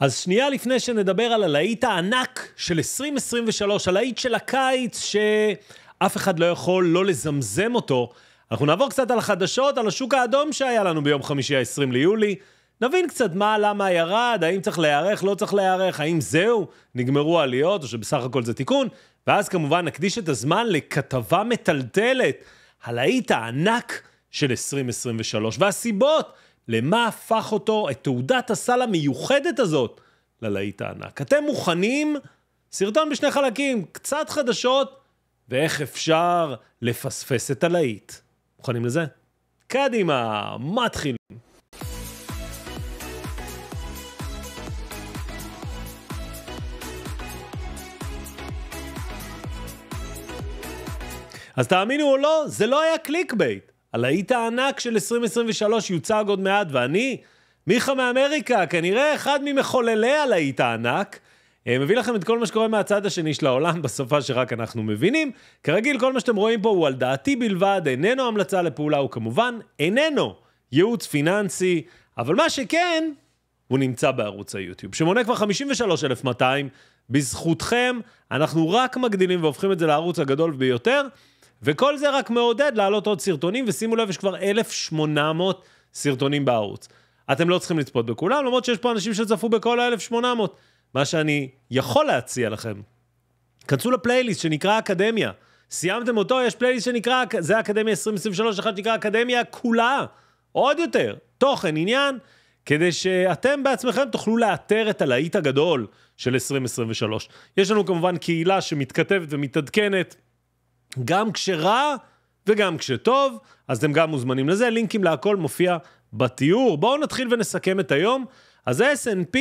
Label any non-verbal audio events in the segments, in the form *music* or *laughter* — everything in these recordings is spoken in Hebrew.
אז שנייה לפני שנדבר על הלהיט הענק של 2023, הלהיט של הקיץ שאף אחד לא יכול לא לזמזם אותו, אנחנו נעבור קצת על החדשות, על השוק האדום שהיה לנו ביום חמישי ה-20 ליולי. נבין קצת מה, למה ירד, האם צריך להיערך, לא צריך להיערך, האם זהו, נגמרו העליות, או שבסך הכל זה תיקון. ואז כמובן נקדיש את הזמן לכתבה מטלטלת, הלהיט הענק של 2023, והסיבות למה הפך אותו, את תעודת הסל המיוחדת הזאת, ללהיט הענק. אתם מוכנים? סרטון בשני חלקים, קצת חדשות, ואיך אפשר לפספס את הלהיט. מוכנים לזה? קדימה, מתחילים. אז תאמינו או לא, זה לא היה קליק בייט. הלהיט הענק של 2023 יוצג עוד מעט, ואני, מיכה מאמריקה, כנראה אחד ממחוללי הלהיט הענק, אה, מביא לכם את כל מה שקורה מהצד השני של העולם, *laughs* בסופה שרק אנחנו מבינים. כרגיל, כל מה שאתם רואים פה הוא על דעתי בלבד, איננו המלצה לפעולה, הוא כמובן איננו ייעוץ פיננסי, אבל מה שכן, הוא נמצא בערוץ היוטיוב, שמונה כבר 53,200. בזכותכם, אנחנו רק מגדילים והופכים את זה לערוץ הגדול ביותר. וכל זה רק מעודד להעלות עוד סרטונים, ושימו לב, יש כבר 1,800 סרטונים בערוץ. אתם לא צריכים לצפות בכולם, למרות שיש פה אנשים שצפו בכל ה-1,800. מה שאני יכול להציע לכם, כנסו לפלייליסט שנקרא אקדמיה. סיימתם אותו, יש פלייליסט שנקרא, זה אקדמיה 2023, אחד שנקרא אקדמיה כולה. עוד יותר, תוכן, עניין, כדי שאתם בעצמכם תוכלו לאתר את הלהיט הגדול של 2023. יש לנו כמובן קהילה שמתכתבת ומתעדכנת. גם כשרע וגם כשטוב, אז אתם גם מוזמנים לזה, לינקים להכל מופיע בתיאור. בואו נתחיל ונסכם את היום. אז ה snp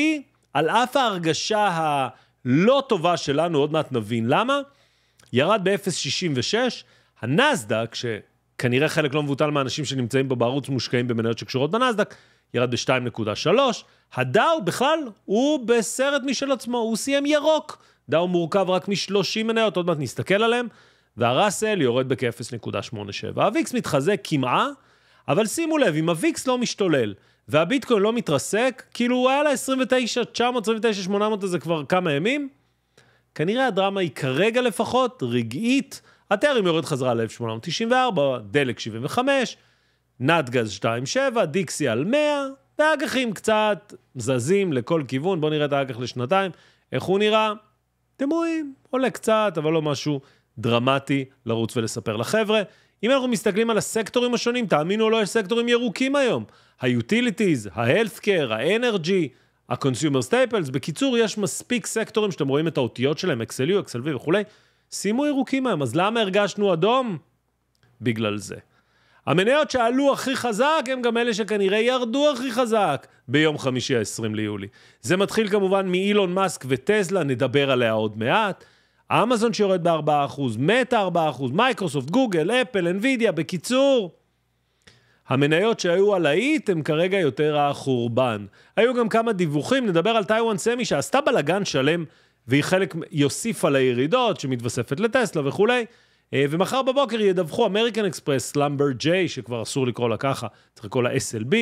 על אף ההרגשה הלא טובה שלנו, עוד מעט נבין למה, ירד ב-0.66, הנסדק, שכנראה חלק לא מבוטל מהאנשים שנמצאים פה בערוץ מושקעים במניות שקשורות בנסדק, ירד ב-2.3, הדאו בכלל הוא בסרט משל עצמו, הוא סיים ירוק. דאו מורכב רק מ-30 מניות, עוד מעט נסתכל עליהם. והראסל יורד בכ-0.87. הוויקס מתחזק כמעה, אבל שימו לב, אם הוויקס לא משתולל והביטקוין לא מתרסק, כאילו הוא היה לה 29, 900, 29, 800 הזה כבר כמה ימים, כנראה הדרמה היא כרגע לפחות רגעית. הטרם יורד חזרה ל-1894, דלק 75, נתגז 27, דיקסי על 100, והאג"חים קצת זזים לכל כיוון. בואו נראה את האג"ח לשנתיים, איך הוא נראה. אתם רואים, עולה קצת, אבל לא משהו דרמטי לרוץ ולספר לחבר'ה. אם אנחנו מסתכלים על הסקטורים השונים, תאמינו או לא, יש סקטורים ירוקים היום. ה-utilities, ה-healthcare, ה-energy, ה-consumer staples. בקיצור, יש מספיק סקטורים שאתם רואים את האותיות שלהם, XLU, XLV וכולי. שימו ירוקים היום, אז למה הרגשנו אדום? בגלל זה. המניות שעלו הכי חזק הם גם אלה שכנראה ירדו הכי חזק ביום חמישי ה-20 ליולי. זה מתחיל כמובן מאילון מאסק וטסלה, נדבר עליה עוד מעט. אמזון שיורד ב-4%, מטא 4%, מייקרוסופט, גוגל, אפל, אנווידיה, בקיצור, המניות שהיו על האיט הן כרגע יותר החורבן. היו גם כמה דיווחים, נדבר על טיוואן סמי שעשתה בלאגן שלם, והיא חלק, יוסיף על הירידות שמתווספת לטסלה וכולי. אה, ומחר בבוקר ידווחו אמריקן אקספרס, סלאמבר ג'יי, שכבר אסור לקרוא לה ככה, צריך לקרוא לה SLB,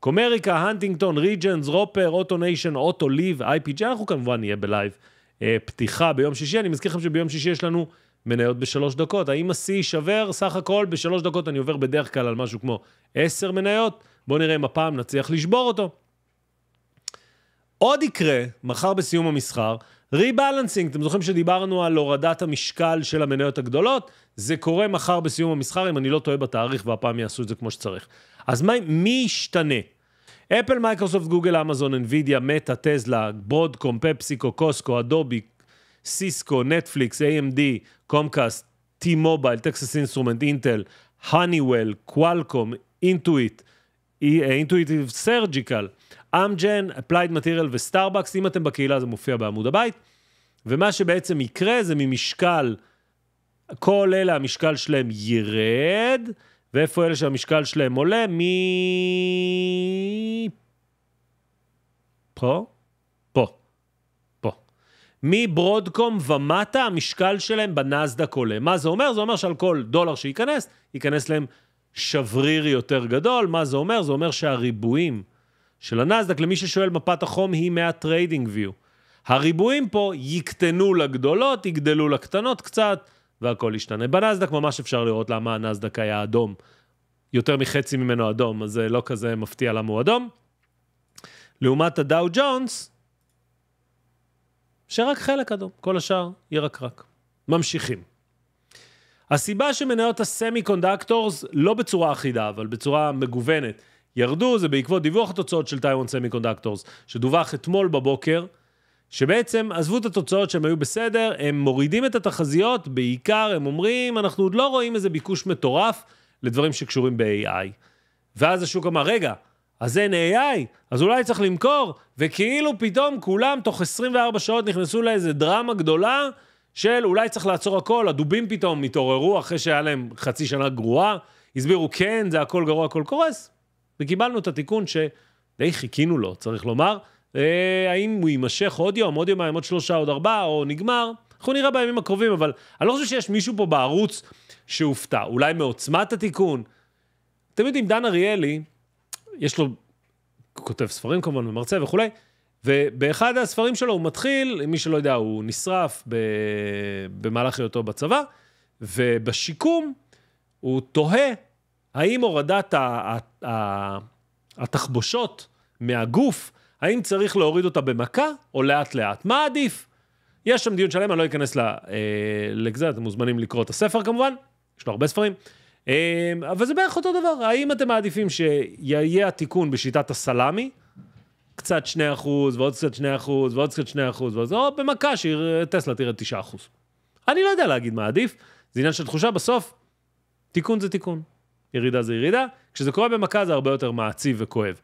קומריקה, הנטינגטון, ריג'נס, רופר, אוטו ניישן, אוטו ליב, IPG, אנחנו כמובן נהיה בלייב אה, פתיחה ביום שישי. אני מזכיר לכם שביום שישי יש לנו מניות בשלוש דקות. האם השיא יישבר? סך הכל בשלוש דקות אני עובר בדרך כלל על משהו כמו עשר מניות. בואו נראה אם הפעם נצליח לשבור אותו. עוד יקרה, מחר בסיום המסחר, ריבלנסינג, אתם זוכרים שדיברנו על הורדת המשקל של המניות הגדולות? זה קורה מחר בסיום המסחר, אם אני לא טועה בתאריך, והפעם יעשו את זה כמו שצריך. אז מה, מי ישתנה? אפל, מייקרוסופט, גוגל, אמזון, אנווידיה, מטה, טזלה, ברודקום, פפסיקו, קוסקו, אדובי, סיסקו, נטפליקס, AMD, קומקאסט, T-Mobile, טקסס אינסטרומנט, אינטל, הניוול, קוואלקום, אינטואיט, אה, אינטואיטיב סרג'יקל, אמג'ן, אפלייד מטריאל וסטארבקס, אם אתם בקהילה זה מופיע בעמוד הבית, ומה שבעצם יקרה זה ממשקל, כל אלה המשקל שלהם ירד, ואיפה אלה שהמשקל שלהם עולה? מ... פה? פה. פה. מברודקום ומטה המשקל שלהם בנאסדק עולה. מה זה אומר? זה אומר שעל כל דולר שייכנס, ייכנס להם שבריר יותר גדול. מה זה אומר? זה אומר שהריבועים של הנאסדק, למי ששואל, מפת החום היא מהטריידינג ויו. הריבועים פה יקטנו לגדולות, יגדלו לקטנות קצת. והכל ישתנה. בנסדק ממש אפשר לראות למה הנסדק היה אדום. יותר מחצי ממנו אדום, אז זה לא כזה מפתיע למה הוא אדום. לעומת הדאו ג'ונס, שרק חלק אדום, כל השאר ירקרק. ממשיכים. הסיבה שמניות הסמי קונדקטורס, לא בצורה אחידה, אבל בצורה מגוונת, ירדו, זה בעקבות דיווח התוצאות של טיימון סמי קונדקטורס, שדווח אתמול בבוקר, שבעצם עזבו את התוצאות שהם היו בסדר, הם מורידים את התחזיות, בעיקר הם אומרים, אנחנו עוד לא רואים איזה ביקוש מטורף לדברים שקשורים ב-AI. ואז השוק אמר, רגע, אז אין AI, אז אולי צריך למכור, וכאילו פתאום כולם תוך 24 שעות נכנסו לאיזה דרמה גדולה של אולי צריך לעצור הכל, הדובים פתאום התעוררו אחרי שהיה להם חצי שנה גרועה, הסבירו, כן, זה הכל גרוע, הכל קורס, וקיבלנו את התיקון שדי חיכינו לו, צריך לומר. אה, האם הוא יימשך עוד יום, עוד יומיים, עוד שלושה, עוד ארבעה, או נגמר? אנחנו נראה בימים הקרובים, אבל אני לא חושב שיש מישהו פה בערוץ שהופתע. אולי מעוצמת התיקון. אתם יודעים, דן אריאלי, יש לו, כותב ספרים כמובן, ומרצה וכולי, ובאחד הספרים שלו הוא מתחיל, מי שלא יודע, הוא נשרף ב... במהלך היותו בצבא, ובשיקום הוא תוהה האם הורדת התחבושות מהגוף האם צריך להוריד אותה במכה או לאט-לאט? מה עדיף? יש שם דיון שלם, אני לא אכנס אה, לגזה, אתם מוזמנים לקרוא את הספר כמובן, יש לו הרבה ספרים. אה, אבל זה בערך אותו דבר, האם אתם מעדיפים שיהיה התיקון בשיטת הסלאמי? קצת 2% ועוד קצת 2% ועוד קצת 2% ועוד... זה, או במכה שטסלה תראה 9%. אני לא יודע להגיד מה עדיף, זה עניין של תחושה, בסוף תיקון זה תיקון, ירידה זה ירידה, כשזה קורה במכה זה הרבה יותר מעציב וכואב.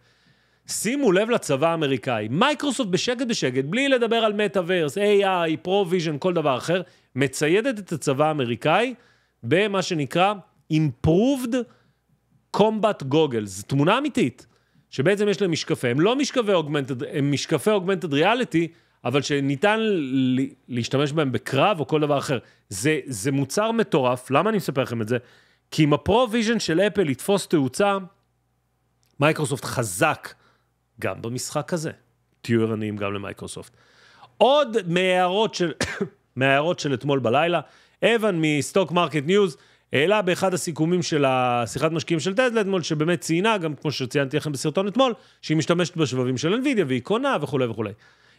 שימו לב לצבא האמריקאי. מייקרוסופט בשקט בשקט, בלי לדבר על מטאוורס, AI, פרו כל דבר אחר, מציידת את הצבא האמריקאי במה שנקרא Improved Combat Goggles. זו תמונה אמיתית, שבעצם יש להם משקפי, הם לא משקפי Augmented, הם משקפי Augmented Reality, אבל שניתן להשתמש בהם בקרב או כל דבר אחר. זה, זה מוצר מטורף, למה אני מספר לכם את זה? כי אם הפרו של אפל יתפוס תאוצה, מייקרוסופט חזק גם במשחק הזה. תהיו ערניים גם למייקרוסופט. עוד מההערות של, *coughs* מההערות של אתמול בלילה, אבן מסטוק מרקט ניוז העלה באחד הסיכומים של השיחת משקיעים של טסלה אתמול, שבאמת ציינה, גם כמו שציינתי לכם בסרטון אתמול, שהיא משתמשת בשבבים של NVIDIA והיא קונה וכולי וכולי.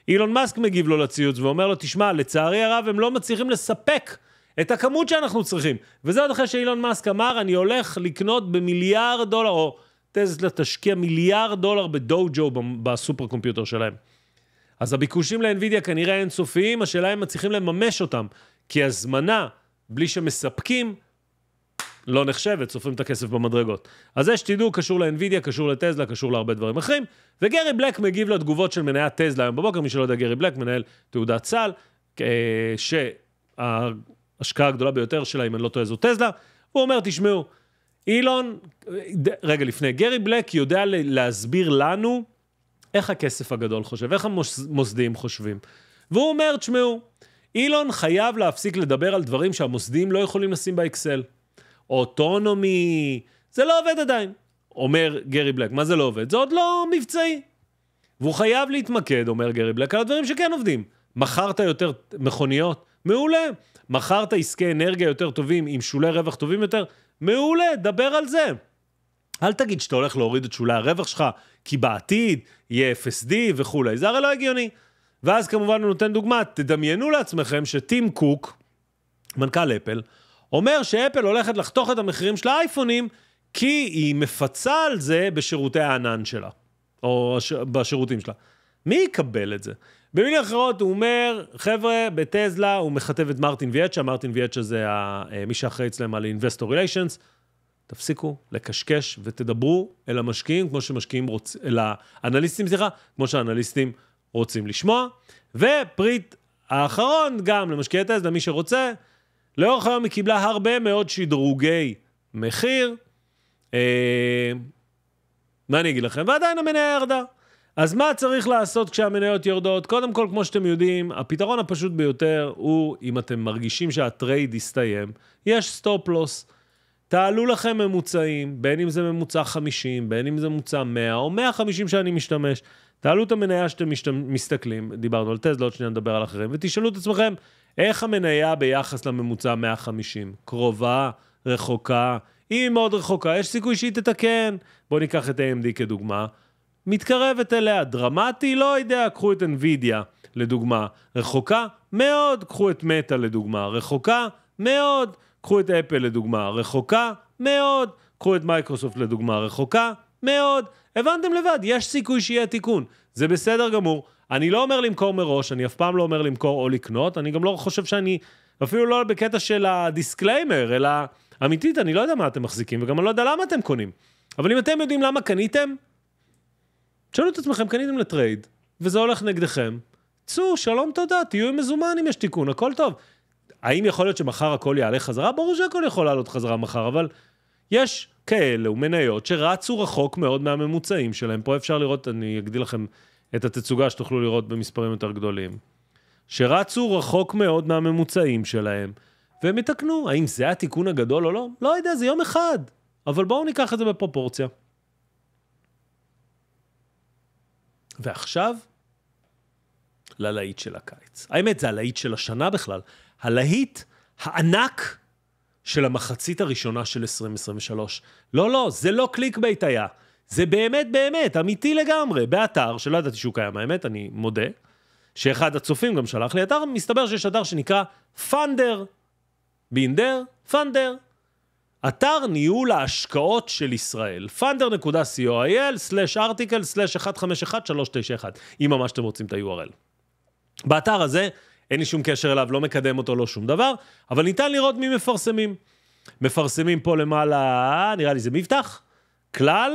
אילון מאסק מגיב לו לציוץ ואומר לו, תשמע, לצערי הרב הם לא מצליחים לספק את הכמות שאנחנו צריכים. וזה עוד אחרי שאילון מאסק אמר, אני הולך לקנות במיליארד דולר, או טסלה תשקיע מיליארד דולר בדוג'ו בסופר קומפיוטר שלהם. אז הביקושים לאנווידיה כנראה אינסופיים, השאלה אם מצליחים לממש אותם, כי הזמנה, בלי שמספקים, לא נחשבת, סופרים את הכסף במדרגות. אז זה שתדעו, קשור לאנווידיה, קשור לטזלה, קשור להרבה דברים אחרים. וגרי בלק מגיב לתגובות של מניית טזלה היום בבוקר, מי שלא יודע, גרי בלק מנהל תעודת סל, אה, שההשקעה הגדולה ביותר שלה, אם אני לא טועה, זו טזלה. הוא אומר, תשמעו, אילון, רגע לפני, גרי בלק יודע להסביר לנו איך הכסף הגדול חושב, איך המוסדיים חושבים. והוא אומר, תשמעו, אילון חייב להפסיק לדבר על דברים שהמוסדיים לא יכולים לשים באקסל. אוטונומי, זה לא עובד עדיין. אומר גרי בלק, מה זה לא עובד? זה עוד לא מבצעי. והוא חייב להתמקד, אומר גרי בלק, על הדברים שכן עובדים. מכרת יותר מכוניות? מעולה. מכרת עסקי אנרגיה יותר טובים עם שולי רווח טובים יותר? מעולה, דבר על זה. אל תגיד שאתה הולך להוריד את שולי הרווח שלך, כי בעתיד יהיה FSD וכולי, זה הרי לא הגיוני. ואז כמובן הוא נותן דוגמה, תדמיינו לעצמכם שטים קוק, מנכ"ל אפל, אומר שאפל הולכת לחתוך את המחירים של האייפונים, כי היא מפצה על זה בשירותי הענן שלה, או בשירותים שלה. מי יקבל את זה? במילים אחרות, הוא אומר, חבר'ה, בטזלה, הוא מכתב את מרטין ויאצ'ה, מרטין ויאצ'ה זה אה, מי שאחראי אצלם על Investor Relations, תפסיקו לקשקש ותדברו אל המשקיעים, כמו שמשקיעים רוצים, אל האנליסטים, סליחה, כמו שהאנליסטים רוצים לשמוע. ופריט האחרון, גם למשקיעי טזלה, מי שרוצה, לאורך היום היא קיבלה הרבה מאוד שדרוגי מחיר. אה, מה אני אגיד לכם? ועדיין המניה ירדה. אז מה צריך לעשות כשהמניות יורדות? קודם כל, כמו שאתם יודעים, הפתרון הפשוט ביותר הוא, אם אתם מרגישים שהטרייד הסתיים, יש סטופ לוס. תעלו לכם ממוצעים, בין אם זה ממוצע 50, בין אם זה ממוצע 100 או 150 שאני משתמש. תעלו את המניה שאתם משת... מסתכלים, דיברנו על טסלה, עוד שנייה נדבר על אחרים, ותשאלו את עצמכם, איך המניה ביחס לממוצע 150? קרובה, רחוקה, אם היא מאוד רחוקה, יש סיכוי שהיא תתקן. בואו ניקח את AMD כדוגמה. מתקרבת אליה, דרמטי, לא יודע, קחו את NVIDIA לדוגמה, רחוקה מאוד, קחו את Meta לדוגמה, רחוקה מאוד, קחו את אפל לדוגמה, רחוקה מאוד, קחו את מייקרוסופט לדוגמה, רחוקה מאוד. הבנתם לבד, יש סיכוי שיהיה תיקון, זה בסדר גמור. אני לא אומר למכור מראש, אני אף פעם לא אומר למכור או לקנות, אני גם לא חושב שאני, אפילו לא בקטע של הדיסקליימר, אלא אמיתית, אני לא יודע מה אתם מחזיקים, וגם אני לא יודע למה אתם קונים. אבל אם אתם יודעים למה קניתם, תשאלו את עצמכם, קניתם לטרייד, וזה הולך נגדכם, צאו, שלום, תודה, תהיו עם מזומן אם יש תיקון, הכל טוב. האם יכול להיות שמחר הכל יעלה חזרה? ברור שהכל יכול לעלות חזרה מחר, אבל יש כאלו מניות שרצו רחוק מאוד מהממוצעים שלהם. פה אפשר לראות, אני אגדיל לכם את התצוגה שתוכלו לראות במספרים יותר גדולים. שרצו רחוק מאוד מהממוצעים שלהם, והם יתקנו. האם זה התיקון הגדול או לא? לא יודע, זה יום אחד. אבל בואו ניקח את זה בפרופורציה. ועכשיו, ללהיט של הקיץ. האמת, זה הלהיט של השנה בכלל. הלהיט הענק של המחצית הראשונה של 2023. לא, לא, זה לא קליק בייט היה. זה באמת, באמת, אמיתי לגמרי. באתר, שלא ידעתי שהוא קיים, האמת, אני מודה, שאחד הצופים גם שלח לי אתר, מסתבר שיש אתר שנקרא פאנדר, בינדר, פאנדר. אתר ניהול ההשקעות של ישראל, funder.coil/article/151391, אם ממש אתם רוצים את ה-URL. באתר הזה אין לי שום קשר אליו, לא מקדם אותו, לא שום דבר, אבל ניתן לראות מי מפרסמים. מפרסמים פה למעלה, נראה לי זה מבטח, כלל,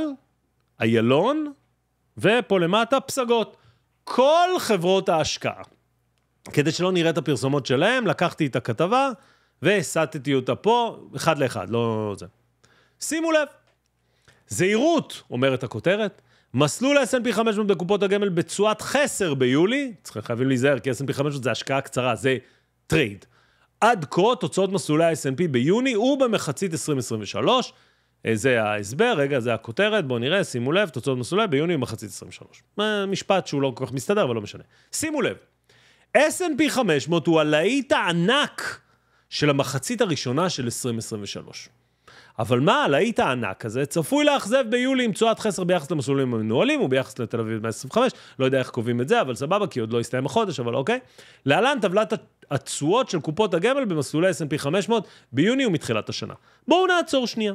איילון, ופה למטה פסגות. כל חברות ההשקעה. כדי שלא נראה את הפרסומות שלהם, לקחתי את הכתבה, והסטתי אותה פה, אחד לאחד, לא זה. שימו לב, זהירות, אומרת הכותרת, מסלול ה-S&P 500 בקופות הגמל בתשואת חסר ביולי, צריכים חייבים להיזהר, כי S&P 500 זה השקעה קצרה, זה טרייד. עד כה תוצאות מסלולי ה-S&P ביוני ובמחצית 2023, אה, זה ההסבר, רגע, זה הכותרת, בואו נראה, שימו לב, תוצאות מסלולי ביוני ומחצית 23. משפט שהוא לא כל כך מסתדר, אבל לא משנה. שימו לב, S&P 500 הוא הלהיט הענק של המחצית הראשונה של 2023. אבל מה, להיט הענק הזה צפוי לאכזב ביולי עם תשואת חסר ביחס למסלולים המנוהלים וביחס לתל אביב 125, לא יודע איך קובעים את זה, אבל סבבה, כי עוד לא הסתיים החודש, אבל אוקיי. להלן טבלת התשואות של קופות הגמל במסלולי S&P 500 ביוני ומתחילת השנה. בואו נעצור שנייה.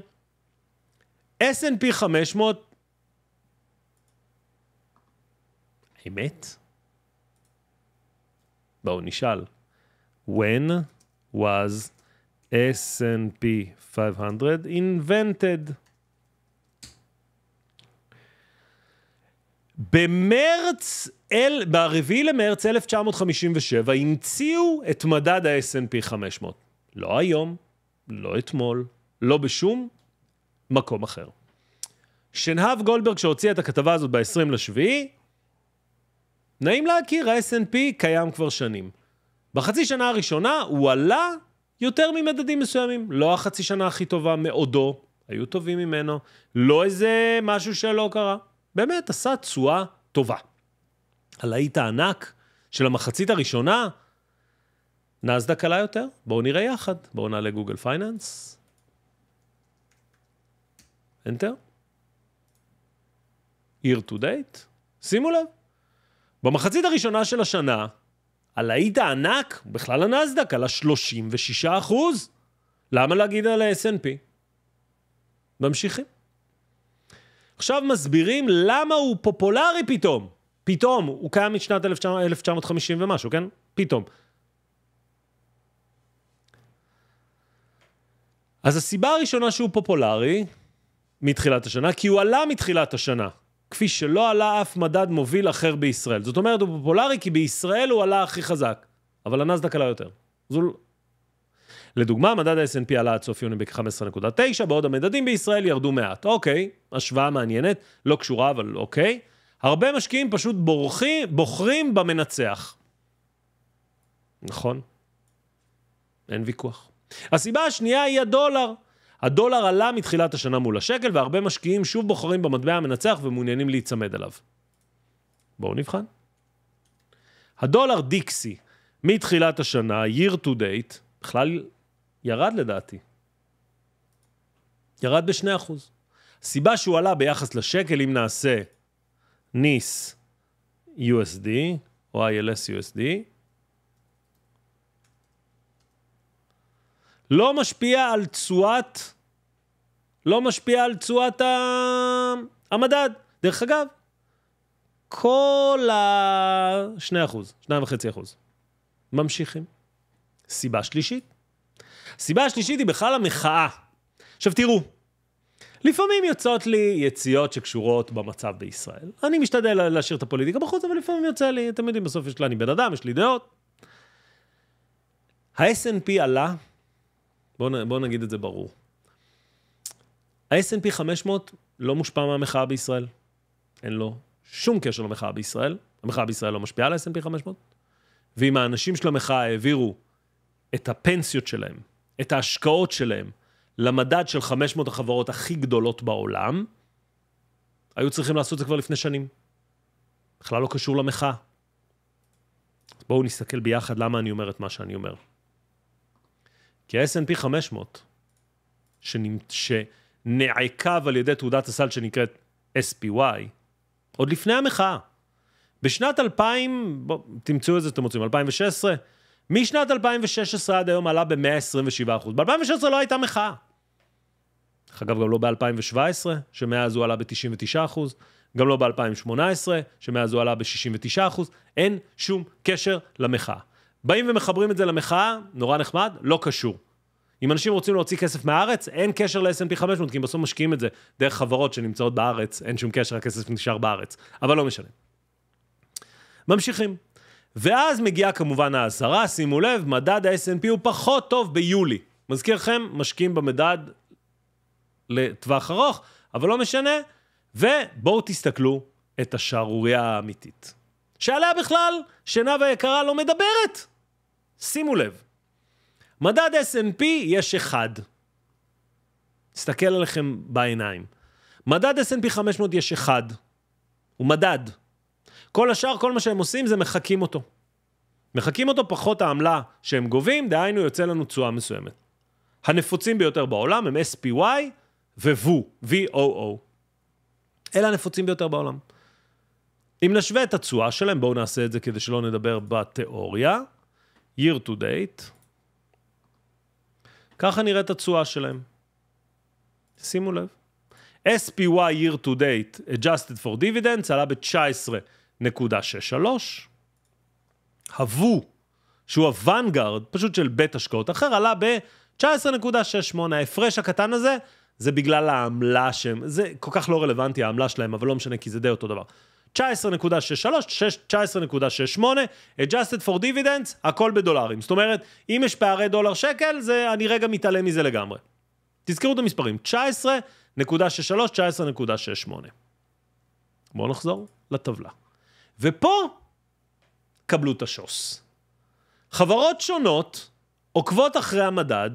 S&P 500... אמת? בואו נשאל. When was S&P 500 invented. במרץ, אל, ב-4 למרץ 1957 המציאו את מדד ה-S&P 500. לא היום, לא אתמול, לא בשום מקום אחר. שנהב גולדברג שהוציא את הכתבה הזאת ב-20 לשביעי, נעים להכיר, ה-S&P קיים כבר שנים. בחצי שנה הראשונה הוא עלה יותר ממדדים מסוימים. לא החצי שנה הכי טובה מעודו, היו טובים ממנו, לא איזה משהו שלא קרה. באמת, עשה תשואה טובה. הלהיט הענק של המחצית הראשונה, נאסדה קלה יותר, בואו נראה יחד. בואו נעלה גוגל פייננס. Enter. year to date. שימו לב, במחצית הראשונה של השנה, על האיט הענק, בכלל הנסדק, על ה 36 אחוז. למה להגיד על ה-SNP? ממשיכים. עכשיו מסבירים למה הוא פופולרי פתאום. פתאום, הוא קיים משנת 1950 ומשהו, כן? פתאום. אז הסיבה הראשונה שהוא פופולרי מתחילת השנה, כי הוא עלה מתחילת השנה. כפי שלא עלה אף מדד מוביל אחר בישראל. זאת אומרת, הוא פופולרי כי בישראל הוא עלה הכי חזק, אבל הנסדק עלה יותר. זו... לדוגמה, מדד ה snp עלה עד סוף יוני בכ-15.9, בעוד המדדים בישראל ירדו מעט. אוקיי, השוואה מעניינת, לא קשורה, אבל אוקיי. הרבה משקיעים פשוט בורחים, בוחרים במנצח. נכון, אין ויכוח. הסיבה השנייה היא הדולר. הדולר עלה מתחילת השנה מול השקל, והרבה משקיעים שוב בוחרים במטבע המנצח ומעוניינים להיצמד אליו. בואו נבחן. הדולר דיקסי מתחילת השנה, year to date, בכלל ירד לדעתי. ירד ב-2%. הסיבה שהוא עלה ביחס לשקל, אם נעשה ניס USD או ILS USD, לא משפיע על תשואת, לא משפיע על תשואת ה... המדד. דרך אגב, כל ה... 2 2.5 ממשיכים. סיבה שלישית. הסיבה השלישית היא בכלל המחאה. עכשיו תראו, לפעמים יוצאות לי יציאות שקשורות במצב בישראל. אני משתדל להשאיר את הפוליטיקה בחוץ, אבל לפעמים יוצא לי, אתם יודעים, בסוף יש לי, אני בן אדם, יש לי דעות. ה-SNP עלה בואו בוא נגיד את זה ברור. ה-S&P 500 לא מושפע מהמחאה בישראל. אין לו שום קשר למחאה בישראל. המחאה בישראל לא משפיעה על ה-S&P 500. ואם האנשים של המחאה העבירו את הפנסיות שלהם, את ההשקעות שלהם, למדד של 500 החברות הכי גדולות בעולם, היו צריכים לעשות את זה כבר לפני שנים. בכלל לא קשור למחאה. בואו נסתכל ביחד למה אני אומר את מה שאני אומר. כי ה-S&P 500, שנעקב על ידי תעודת הסל שנקראת SPY, עוד לפני המחאה. בשנת 2000, בוא, תמצאו את זה שאתם רוצים, 2016, משנת 2016 עד היום עלה ב-127%. ב-2016 לא הייתה מחאה. דרך אגב, גם לא ב-2017, שמאז הוא עלה ב-99%, גם לא ב-2018, שמאז הוא עלה ב-69%, אין שום קשר למחאה. באים ומחברים את זה למחאה, נורא נחמד, לא קשור. אם אנשים רוצים להוציא כסף מהארץ, אין קשר ל-S&P 500, כי אם בסוף משקיעים את זה דרך חברות שנמצאות בארץ, אין שום קשר, הכסף נשאר בארץ, אבל לא משנה. ממשיכים. ואז מגיעה כמובן האזהרה, שימו לב, מדד ה-S&P הוא פחות טוב ביולי. מזכיר לכם, משקיעים במדד לטווח ארוך, אבל לא משנה, ובואו תסתכלו את השערורייה האמיתית. שעליה בכלל, שנאוה יקרה לא מדברת. שימו לב, מדד S&P יש אחד. נסתכל עליכם בעיניים. מדד S&P 500 יש אחד. הוא מדד. כל השאר, כל מה שהם עושים זה מחקים אותו. מחקים אותו פחות העמלה שהם גובים, דהיינו יוצא לנו תשואה מסוימת. הנפוצים ביותר בעולם הם SPY ו-VO, VOO. אלה הנפוצים ביותר בעולם. אם נשווה את התשואה שלהם, בואו נעשה את זה כדי שלא נדבר בתיאוריה, year to date, ככה נראית התשואה שלהם. שימו לב. SPY year to date adjusted for dividends עלה ב-19.63. הוו, שהוא הוונגרד, פשוט של בית השקעות אחר, עלה ב-19.68. ההפרש הקטן הזה, זה בגלל העמלה שהם, זה כל כך לא רלוונטי העמלה שלהם, אבל לא משנה כי זה די אותו דבר. 19.63, 19.68, adjusted for dividends, הכל בדולרים. זאת אומרת, אם יש פערי דולר שקל, זה, אני רגע מתעלם מזה לגמרי. תזכרו את המספרים, 19.63, 19.68. בואו נחזור לטבלה. ופה, קבלו את השוס. חברות שונות עוקבות אחרי המדד,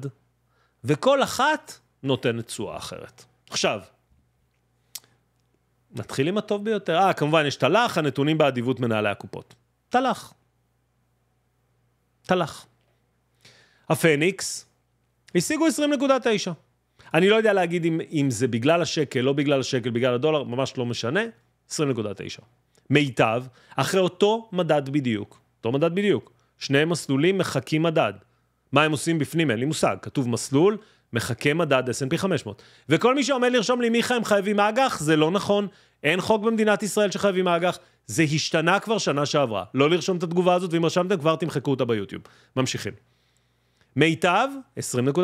וכל אחת נותנת תשואה אחרת. עכשיו, נתחיל עם הטוב ביותר. אה, כמובן, יש תל"ח, הנתונים באדיבות מנהלי הקופות. תל"ח. תל"ח. הפניקס השיגו 20.9. אני לא יודע להגיד אם, אם זה בגלל השקל, לא בגלל השקל, בגלל הדולר, ממש לא משנה, 20.9. מיטב, אחרי אותו מדד בדיוק, אותו מדד בדיוק, שני מסלולים מחקים מדד. מה הם עושים בפנים, אין לי מושג. כתוב מסלול, מחכה מדד S&P 500. וכל מי שעומד לרשום לי, מיכה, הם חייבים אג"ח, זה לא נכון. אין חוק במדינת ישראל שחייבים אג"ח. זה השתנה כבר שנה שעברה. לא לרשום את התגובה הזאת, ואם רשמתם כבר תמחקו אותה ביוטיוב. ממשיכים. מיטב, 20.56.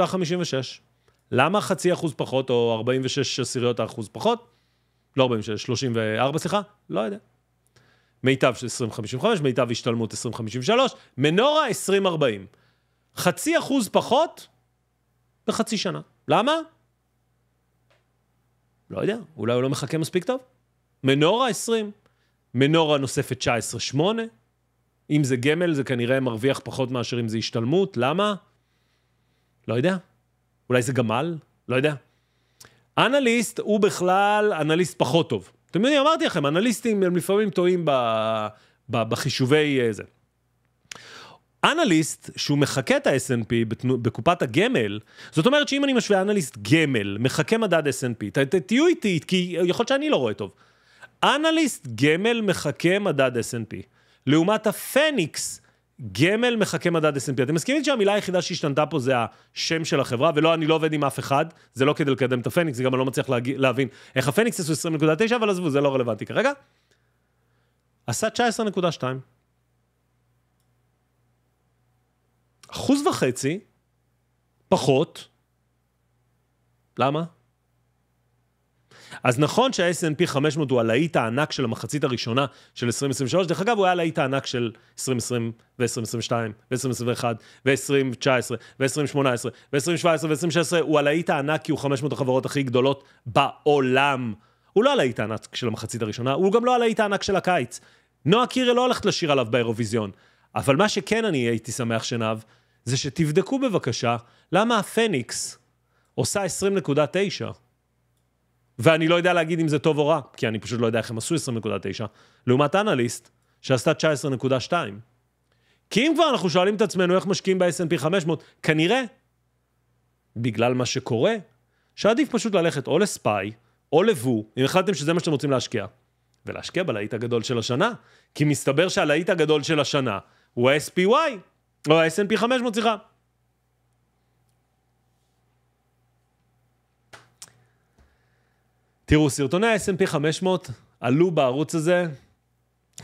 למה חצי אחוז פחות, או 46 עשיריות האחוז פחות? לא 46, 34, סליחה? לא יודע. מיטב 2055, מיטב השתלמות 2053, מנורה 2040. חצי אחוז פחות, בחצי שנה. למה? לא יודע, אולי הוא לא מחכה מספיק טוב? מנורה 20, מנורה נוספת 19-8, אם זה גמל זה כנראה מרוויח פחות מאשר אם זה השתלמות, למה? לא יודע. אולי זה גמל? לא יודע. אנליסט הוא בכלל אנליסט פחות טוב. אתם יודעים, אמרתי לכם, אנליסטים הם לפעמים טועים ב... ב... בחישובי אה, זה. אנליסט שהוא מחקה את ה snp בקופת הגמל, זאת אומרת שאם אני משווה אנליסט גמל, מחכה מדד S&P, תהיו איתי, כי יכול להיות שאני לא רואה טוב. אנליסט גמל מחכה מדד S&P, לעומת הפניקס גמל מחכה מדד S&P. אתם מסכימים שהמילה היחידה שהשתנתה פה זה השם של החברה, ולא, אני לא עובד עם אף אחד, זה לא כדי לקדם את הפניקס, זה גם אני לא מצליח להג... להבין איך הפניקס עשו 20.9, אבל עזבו, זה לא רלוונטי כרגע. עשה 19.2. אחוז וחצי, פחות. למה? אז נכון שה snp 500 הוא הלהיט הענק של המחצית הראשונה של 2023, דרך אגב, הוא היה הלהיט הענק של 2020 ו-2022 ו-2021 ו-2019 ו-2018 ו-2017 ו-2016, הוא הלהיט הענק כי הוא 500 החברות הכי גדולות בעולם. הוא לא הלהיט הענק של המחצית הראשונה, הוא גם לא הלהיט הענק של הקיץ. נועה קירל לא הולכת לשיר עליו באירוויזיון, אבל מה שכן אני הייתי שמח שנאב, זה שתבדקו בבקשה למה הפניקס עושה 20.9. ואני לא יודע להגיד אם זה טוב או רע, כי אני פשוט לא יודע איך הם עשו 20.9, לעומת אנליסט שעשתה 19.2. כי אם כבר אנחנו שואלים את עצמנו איך משקיעים ב-S&P 500, כנראה, בגלל מה שקורה, שעדיף פשוט ללכת או לספיי, או לבו, אם החלטתם שזה מה שאתם רוצים להשקיע. ולהשקיע בלהיט הגדול של השנה, כי מסתבר שהלהיט הגדול של השנה הוא ה-SPY. או ה-S&P 500 סליחה. תראו, סרטוני ה-S&P 500 עלו בערוץ הזה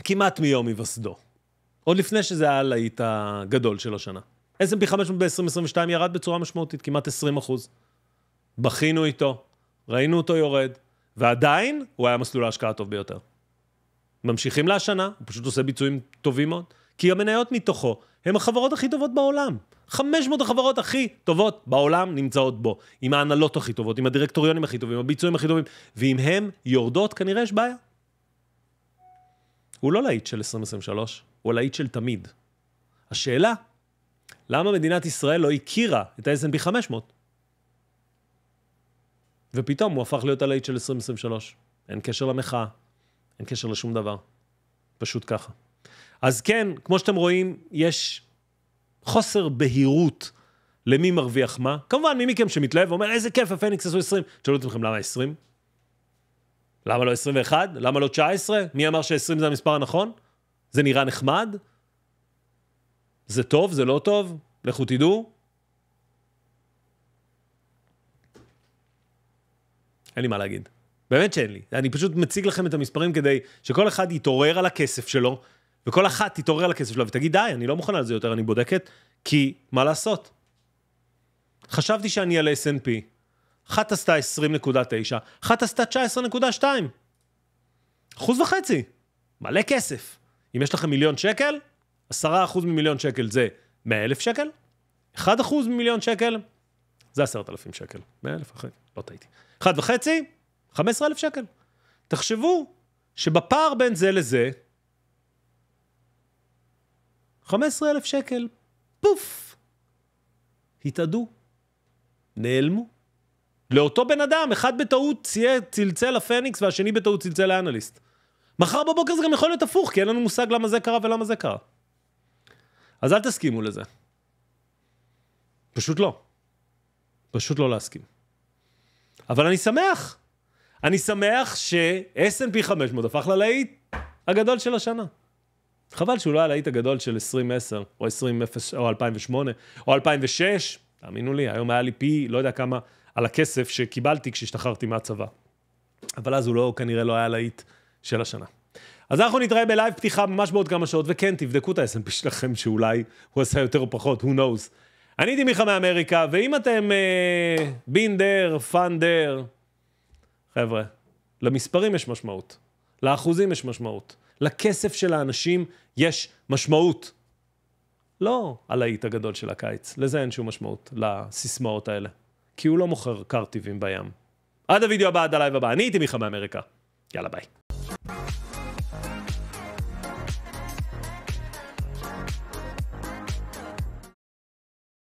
כמעט מיום היווסדו. עוד לפני שזה היה הלהיט הגדול של השנה. S&P 500 ב-2022 ירד בצורה משמעותית, כמעט 20 אחוז. בכינו איתו, ראינו אותו יורד, ועדיין הוא היה מסלול ההשקעה הטוב ביותר. ממשיכים להשנה, הוא פשוט עושה ביצועים טובים מאוד, כי המניות מתוכו הם החברות הכי טובות בעולם. 500 החברות הכי טובות בעולם נמצאות בו. עם ההנהלות הכי טובות, עם הדירקטוריונים הכי טובים, עם הביצועים הכי טובים. ואם הן יורדות, כנראה יש בעיה. הוא לא להיט של 2023, הוא להיט של תמיד. השאלה, למה מדינת ישראל לא הכירה את ה snp 500? ופתאום הוא הפך להיות הלהיט של 2023. אין קשר למחאה, אין קשר לשום דבר. פשוט ככה. אז כן, כמו שאתם רואים, יש חוסר בהירות למי מרוויח מה. כמובן, מי מכם שמתלהב ואומר, איזה כיף, הפניקס עשו 20. תשאלו אתכם למה 20? למה לא 21? למה לא 19? מי אמר ש-20 זה המספר הנכון? זה נראה נחמד? זה טוב? זה לא טוב? לכו תדעו. אין לי מה להגיד. באמת שאין לי. אני פשוט מציג לכם את המספרים כדי שכל אחד יתעורר על הכסף שלו וכל אחת תתעורר על הכסף שלה ותגיד, די, אני לא מוכנה לזה יותר, אני בודקת, כי מה לעשות? חשבתי שאני על S&P, אחת עשתה 20.9, אחת עשתה 19.2. אחוז וחצי, מלא כסף. אם יש לכם מיליון שקל, 10% ממיליון שקל זה 100,000 שקל, 1% ממיליון שקל זה 10,000 שקל. 100,000 אחרי, לא טעיתי. 1.5, 15,000 שקל. תחשבו שבפער בין זה לזה, 15,000 שקל, פוף! התאדו, נעלמו. לאותו בן אדם, אחד בטעות ציה, צלצל לפניקס והשני בטעות צלצל לאנליסט. מחר בבוקר זה גם יכול להיות הפוך, כי אין לנו מושג למה זה קרה ולמה זה קרה. אז אל תסכימו לזה. פשוט לא. פשוט לא להסכים. אבל אני שמח. אני שמח ש-S&P 500 הפך ללהיט הגדול של השנה. חבל שהוא לא היה להיט הגדול של 2010, או 2010, או 2008, או 2006, תאמינו לי, היום היה לי פי, לא יודע כמה, על הכסף שקיבלתי כשהשתחררתי מהצבא. אבל אז הוא לא, כנראה לא היה להיט של השנה. אז אנחנו נתראה בלייב פתיחה ממש בעוד כמה שעות, וכן, תבדקו את ה-SMP שלכם, שאולי הוא עשה יותר או פחות, who knows. אני הייתי מיכה מאמריקה, ואם אתם אה, בינדר, uh, פאנדר, חבר'ה, למספרים יש משמעות, לאחוזים יש משמעות. לכסף של האנשים יש משמעות. לא הלהיט הגדול של הקיץ, לזה אין שום משמעות, לסיסמאות האלה. כי הוא לא מוכר קרטיבים בים. עד הוידאו הבא, עד הלייב הבא. אני הייתי מיכה מאמריקה. יאללה, ביי.